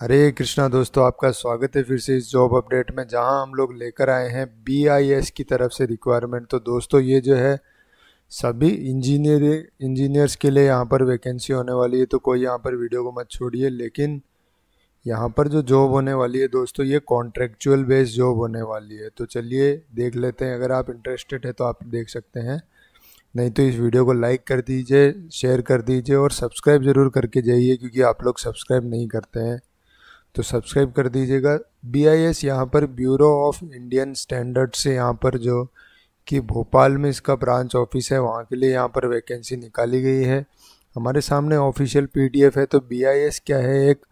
हरे कृष्णा दोस्तों आपका स्वागत है फिर से इस जॉब अपडेट में जहां हम लोग लेकर आए हैं बीआईएस की तरफ से रिक्वायरमेंट तो दोस्तों ये जो है सभी इंजीनियर इंजीनियर्स के लिए यहाँ पर वैकेंसी होने वाली है तो कोई यहाँ पर वीडियो को मत छोड़िए लेकिन यहाँ पर जो जॉब होने वाली है दोस्तों ये कॉन्ट्रेक्चुअल बेस्ड जॉब होने वाली है तो चलिए देख लेते हैं अगर आप इंटरेस्टेड है तो आप देख सकते हैं नहीं तो इस वीडियो को लाइक कर दीजिए शेयर कर दीजिए और सब्सक्राइब ज़रूर करके जाइए क्योंकि आप लोग सब्सक्राइब नहीं करते हैं तो सब्सक्राइब कर दीजिएगा बी आई एस यहाँ पर ब्यूरो ऑफ इंडियन स्टैंडर्ड से यहाँ पर जो कि भोपाल में इसका ब्रांच ऑफिस है वहाँ के लिए यहाँ पर वैकेंसी निकाली गई है हमारे सामने ऑफिशियल पीडीएफ है तो बी आई एस क्या है एक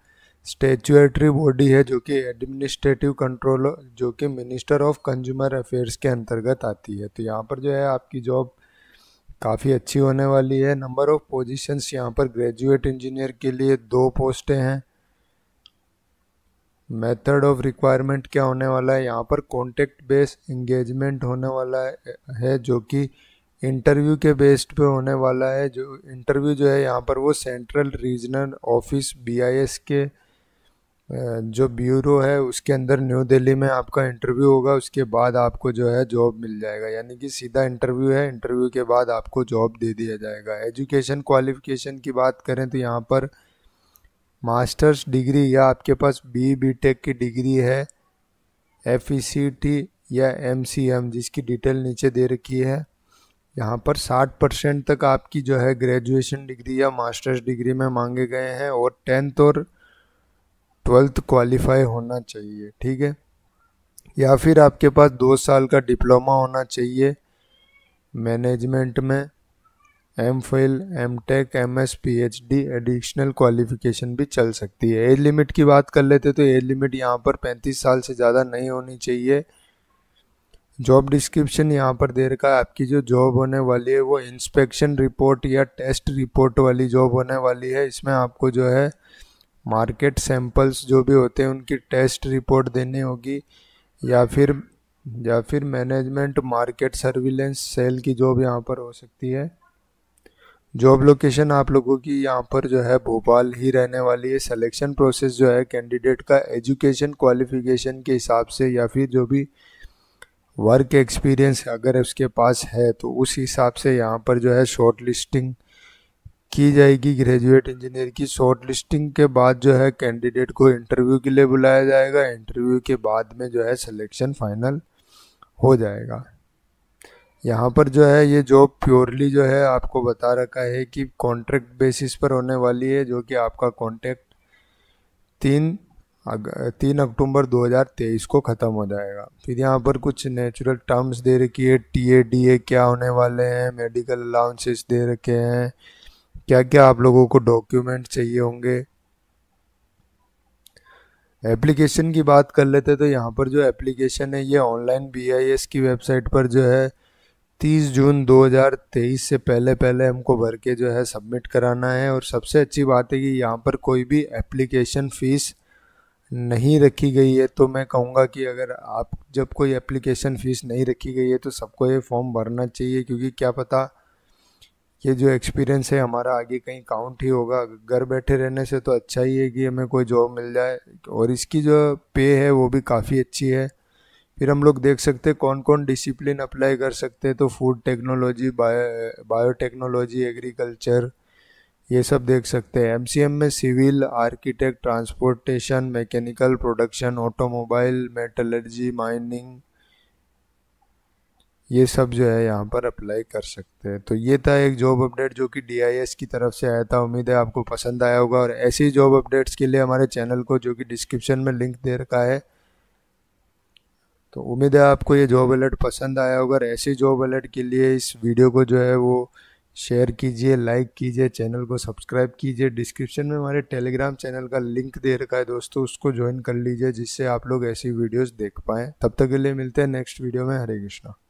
स्टेचुएटरी बॉडी है जो कि एडमिनिस्ट्रेटिव कंट्रोल जो कि मिनिस्टर ऑफ कंज्यूमर अफेयर्स के अंतर्गत आती है तो यहाँ पर जो है आपकी जॉब काफ़ी अच्छी होने वाली है नंबर ऑफ पोजीशंस यहाँ पर ग्रेजुएट इंजीनियर के लिए दो पोस्टें हैं मेथड ऑफ रिक्वायरमेंट क्या होने वाला है यहाँ पर कॉन्टेक्ट बेस्ड इंगेजमेंट होने वाला है जो कि इंटरव्यू के बेस्ड पे होने वाला है जो इंटरव्यू जो है यहाँ पर वो सेंट्रल रीजनल ऑफिस बीआईएस के जो ब्यूरो है उसके अंदर न्यू दिल्ली में आपका इंटरव्यू होगा उसके बाद आपको जो है जॉब मिल जाएगा यानी कि सीधा इंटरव्यू है इंटरव्यू के बाद आपको जॉब दे दिया जाएगा एजुकेशन क्वालिफिकेशन की बात करें तो यहाँ पर मास्टर्स डिग्री या आपके पास बी बी टेक की डिग्री है एफ ई सी टी या एम सी एम जिसकी डिटेल नीचे दे रखी है यहाँ पर 60 परसेंट तक आपकी जो है ग्रेजुएशन डिग्री या मास्टर्स डिग्री में मांगे गए हैं और टेंथ और ट्वेल्थ क्वालिफाई होना चाहिए ठीक है या फिर आपके पास दो साल का डिप्लोमा होना चाहिए मैनेजमेंट में M Phil M tech M S P H D additional qualification भी चल सकती है एज लिमिट की बात कर लेते तो एज लिमिट यहाँ पर पैंतीस साल से ज़्यादा नहीं होनी चाहिए जॉब डिस्क्रिप्शन यहाँ पर दे रखा है आपकी जो जॉब होने वाली है वो इंस्पेक्शन रिपोर्ट या टेस्ट रिपोर्ट वाली जॉब होने वाली है इसमें आपको जो है मार्केट सैंपल्स जो भी होते हैं उनकी टेस्ट रिपोर्ट देनी होगी या फिर या फिर मैनेजमेंट मार्केट सर्विलेंस सेल की जॉब यहाँ पर हो सकती है जॉब लोकेशन आप लोगों की यहाँ पर जो है भोपाल ही रहने वाली है सिलेक्शन प्रोसेस जो है कैंडिडेट का एजुकेशन क्वालिफिकेशन के हिसाब से या फिर जो भी वर्क एक्सपीरियंस अगर उसके पास है तो उस हिसाब से यहाँ पर जो है शॉर्ट लिस्टिंग की जाएगी ग्रेजुएट इंजीनियर की शॉर्ट लिस्टिंग के बाद जो है कैंडिडेट को इंटरव्यू के लिए बुलाया जाएगा इंटरव्यू के बाद में जो है सिलेक्शन फाइनल हो जाएगा यहाँ पर जो है ये जॉब प्योरली जो है आपको बता रखा है कि कॉन्ट्रैक्ट बेसिस पर होने वाली है जो कि आपका कॉन्ट्रैक्ट तीन अग, तीन अक्टूबर 2023 को ख़त्म हो जाएगा फिर यहाँ पर कुछ नेचुरल टर्म्स दे रखी है टी ए डी ए क्या होने वाले हैं मेडिकल अलाउंसेस दे रखे हैं क्या क्या आप लोगों को डॉक्यूमेंट चाहिए होंगे एप्लीकेशन की बात कर लेते तो यहाँ पर जो एप्लीकेशन है ये ऑनलाइन बी आई एस की वेबसाइट पर जो है तीस जून 2023 से पहले पहले हमको भर के जो है सबमिट कराना है और सबसे अच्छी बात है कि यहाँ पर कोई भी एप्लीकेशन फ़ीस नहीं रखी गई है तो मैं कहूँगा कि अगर आप जब कोई एप्लीकेशन फ़ीस नहीं रखी गई है तो सबको ये फॉर्म भरना चाहिए क्योंकि क्या पता ये जो एक्सपीरियंस है हमारा आगे कहीं काउंट ही होगा घर बैठे रहने से तो अच्छा ही है कि हमें कोई जॉब मिल जाए और इसकी जो पे है वो भी काफ़ी अच्छी है फिर हम लोग देख सकते हैं कौन कौन डिसिप्लिन अप्लाई कर सकते हैं तो food technology bio technology agriculture ये सब देख सकते हैं एमसीएम में civil architect transportation mechanical production automobile metallurgy mining ये सब जो है यहाँ पर अप्लाई कर सकते हैं तो ये था एक जॉब अपडेट जो कि डी की तरफ से आया था उम्मीद है आपको पसंद आया होगा और ऐसी जॉब अपडेट्स के लिए हमारे चैनल को जो कि डिस्क्रिप्शन में लिंक दे रखा है तो उम्मीद है आपको ये जॉब हम्म। अलर्ट पसंद आया होगा ऐसे जॉब अलर्ट के लिए इस वीडियो को जो है वो शेयर कीजिए लाइक कीजिए चैनल को सब्सक्राइब कीजिए डिस्क्रिप्शन में हमारे टेलीग्राम चैनल का लिंक दे रखा है दोस्तों उसको ज्वाइन कर लीजिए जिससे आप लोग ऐसी वीडियोस देख पाएँ तब तक के लिए मिलते हैं नेक्स्ट वीडियो में हरे कृष्णा